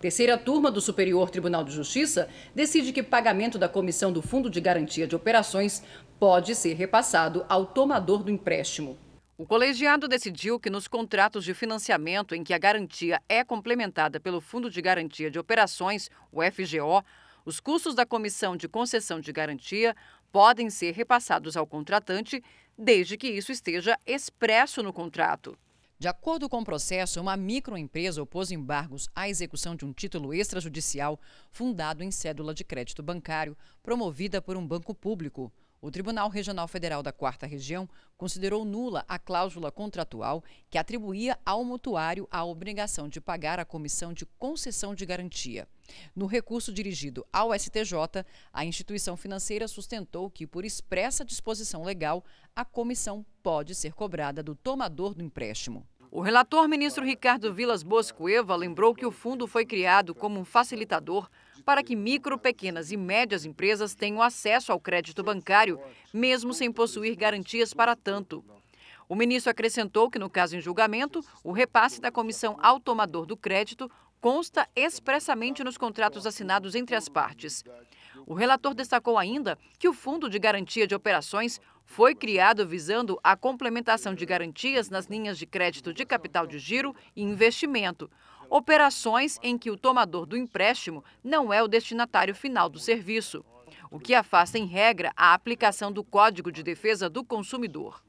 Terceira turma do Superior Tribunal de Justiça decide que pagamento da comissão do Fundo de Garantia de Operações pode ser repassado ao tomador do empréstimo. O colegiado decidiu que nos contratos de financiamento em que a garantia é complementada pelo Fundo de Garantia de Operações, o FGO, os custos da comissão de concessão de garantia podem ser repassados ao contratante, desde que isso esteja expresso no contrato. De acordo com o processo, uma microempresa opôs embargos à execução de um título extrajudicial fundado em cédula de crédito bancário, promovida por um banco público. O Tribunal Regional Federal da Quarta Região considerou nula a cláusula contratual que atribuía ao mutuário a obrigação de pagar a comissão de concessão de garantia. No recurso dirigido ao STJ, a instituição financeira sustentou que, por expressa disposição legal, a comissão pode ser cobrada do tomador do empréstimo. O relator ministro Ricardo Vilas Boscoeva lembrou que o fundo foi criado como um facilitador para que micro, pequenas e médias empresas tenham acesso ao crédito bancário, mesmo sem possuir garantias para tanto. O ministro acrescentou que, no caso em julgamento, o repasse da comissão ao tomador do crédito consta expressamente nos contratos assinados entre as partes. O relator destacou ainda que o Fundo de Garantia de Operações foi criado visando a complementação de garantias nas linhas de crédito de capital de giro e investimento, operações em que o tomador do empréstimo não é o destinatário final do serviço, o que afasta, em regra, a aplicação do Código de Defesa do Consumidor.